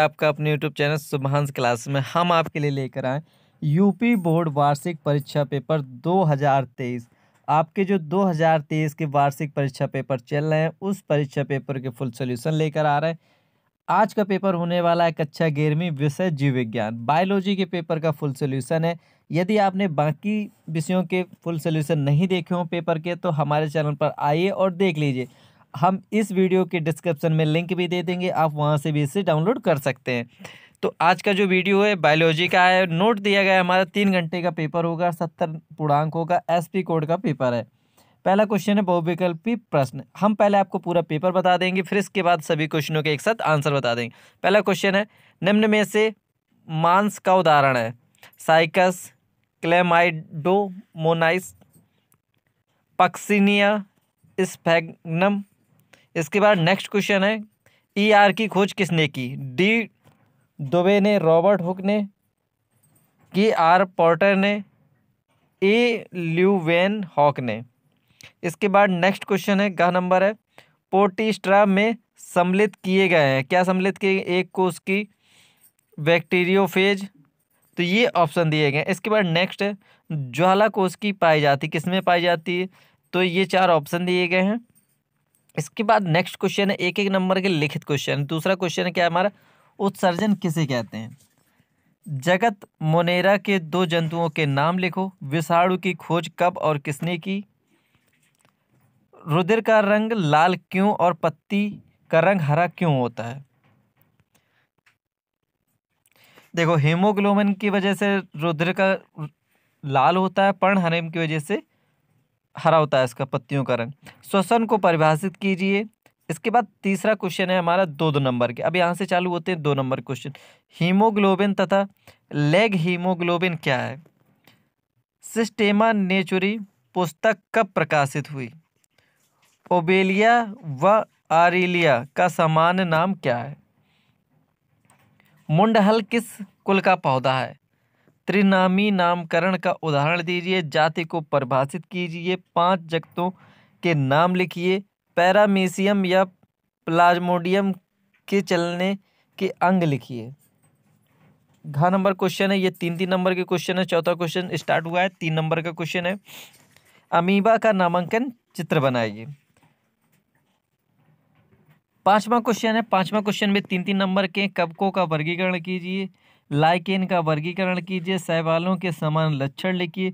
आपका अपने YouTube channel सुभांश class में हम आपके लिए लेकर आए यूपी बोर्ड वार्षिक परीक्षा पेपर 2023 आपके जो 2023 के वार्षिक परीक्षा पेपर चल रहे हैं उस परीक्षा पेपर के फुल सोल्यूशन लेकर आ रहे हैं आज का पेपर होने वाला है कक्षा ग्यारहवीं विषय जीव विज्ञान बायोलॉजी के पेपर का फुल सोल्यूशन है यदि आपने बाकी विषयों के फुल सोल्यूशन नहीं देखे हों पेपर के तो हमारे चैनल पर आइए और देख लीजिए हम इस वीडियो के डिस्क्रिप्शन में लिंक भी दे देंगे आप वहाँ से भी इसे डाउनलोड कर सकते हैं तो आज का जो वीडियो है बायोलॉजी का है नोट दिया गया हमारा तीन घंटे का पेपर होगा सत्तर पूर्णांकों का एसपी कोड का पेपर है पहला क्वेश्चन है बहुविकल्पी प्रश्न हम पहले आपको पूरा पेपर बता देंगे फिर इसके बाद सभी क्वेश्चनों के एक साथ आंसर बता देंगे पहला क्वेश्चन है निम्न में से मांस का उदाहरण है साइकस क्लेमाइडोमोनाइस पक्सिनिया स्फेगनम इसके बाद नेक्स्ट क्वेश्चन है ई e आर की खोज किसने की डी दुबे ने रॉबर्ट हुक ने के आर पॉटर ने ए ल्यूवेन हॉक ने इसके बाद नेक्स्ट क्वेश्चन है गह नंबर है पोटिस्ट्रा में सम्मिलित किए गए हैं क्या सम्मिलित किए एक को उसकी बैक्टीरियोफेज तो ये ऑप्शन दिए गए हैं इसके बाद नेक्स्ट है ज्वाला कोश की पाई जाती किस में पाई जाती है तो ये चार ऑप्शन दिए गए हैं इसके बाद नेक्स्ट क्वेश्चन है एक एक नंबर के लिखित क्वेश्चन दूसरा क्वेश्चन क्या है हमारा उत्सर्जन किसे कहते हैं जगत मोनेरा के दो जंतुओं के नाम लिखो विषाणु की खोज कब और किसने की रुधिर का रंग लाल क्यों और पत्ती का रंग हरा क्यों होता है देखो हेमोग्लोबिन की वजह से रुधिर का लाल होता है पर्ण हरेम की वजह से हरा होता है इसका पत्तियों का रंग श्वसन को परिभाषित कीजिए इसके बाद तीसरा क्वेश्चन है हमारा दो दो नंबर के अब यहाँ से चालू होते हैं दो नंबर क्वेश्चन हीमोग्लोबिन तथा लेग हीमोग्लोबिन क्या है सिस्टेमा नेचुरी पुस्तक कब प्रकाशित हुई ओबेलिया व आरिलिया का सामान्य नाम क्या है मुंडहल किस कुल का पौधा है त्रिनामी नामकरण का उदाहरण दीजिए जाति को परिभाषित कीजिए पांच जगतों के नाम लिखिए पैरामीसियम या प्लाज्मोडियम के चलने के अंग लिखिए घा नंबर क्वेश्चन है ये तीन तीन नंबर के क्वेश्चन है चौथा क्वेश्चन स्टार्ट हुआ है तीन नंबर का क्वेश्चन है अमीबा का नामांकन चित्र बनाइए पांचवा क्वेश्चन है पांचवा क्वेश्चन में तीन तीन नंबर के कबकों का वर्गीकरण कीजिए लाइकेन का वर्गीकरण कीजिए शैवालों के समान लक्षण लिखिए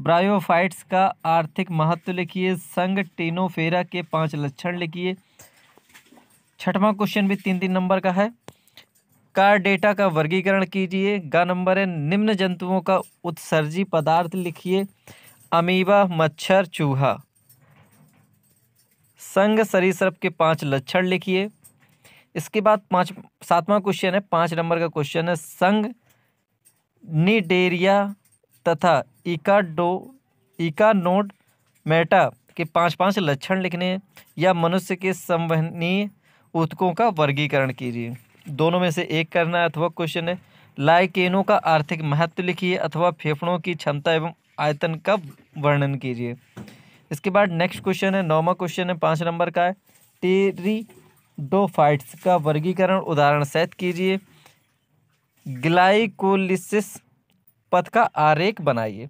ब्रायोफाइट्स का आर्थिक महत्व लिखिए संग टेनोफेरा के पांच लक्षण लिखिए छठवा क्वेश्चन भी तीन तीन नंबर का है कार डेटा का वर्गीकरण कीजिए गा नंबर है निम्न जंतुओं का उत्सर्जी पदार्थ लिखिए अमीबा मच्छर चूहा संग सरीसृप के पांच लक्षण लिखिए इसके बाद पाँच सातवां क्वेश्चन है पाँच नंबर का क्वेश्चन है संघ निडेरिया तथा इकाडो इकानोड मेटा के पांच पांच लक्षण लिखने या मनुष्य के संवहनीय उत्कों का वर्गीकरण कीजिए दोनों में से एक करना है अथवा क्वेश्चन है लाइकेनों का आर्थिक महत्व लिखिए अथवा फेफड़ों की क्षमता एवं आयतन का वर्णन कीजिए इसके बाद नेक्स्ट क्वेश्चन है नौवा क्वेश्चन है पाँच नंबर का है टेरी डोफाइट्स का वर्गीकरण उदाहरण सहित कीजिए ग्लाइकोलिसिस पथ का आरेख बनाइए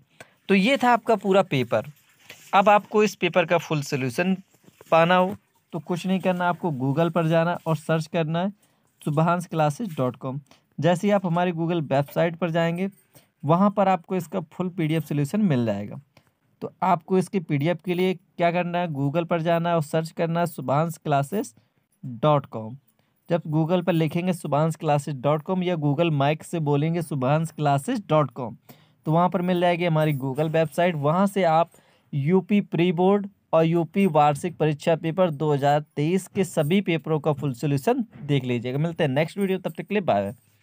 तो ये था आपका पूरा पेपर अब आपको इस पेपर का फुल सोल्यूशन पाना हो तो कुछ नहीं करना आपको गूगल पर जाना और सर्च करना है सुबहानस क्लासेज डॉट कॉम जैसे ही आप हमारी गूगल वेबसाइट पर जाएंगे वहाँ पर आपको इसका फुल पीडीएफ सोल्यूशन मिल जाएगा तो आपको इसके पीडीएफ के लिए क्या करना है गूगल पर जाना और सर्च करना है सुबहानस क्लासेस डॉट कॉम जब गूगल पर लिखेंगे सुभाष क्लासेज़ डॉट कॉम या गूगल माइक से बोलेंगे सुभाष क्लासेस डॉट कॉम तो वहाँ पर मिल जाएगी हमारी गूगल वेबसाइट वहाँ से आप यूपी प्री बोर्ड और यूपी वार्षिक परीक्षा पेपर 2023 के सभी पेपरों का फुल सोल्यूशन देख लीजिएगा मिलते हैं नेक्स्ट वीडियो तब तक के लिए बाय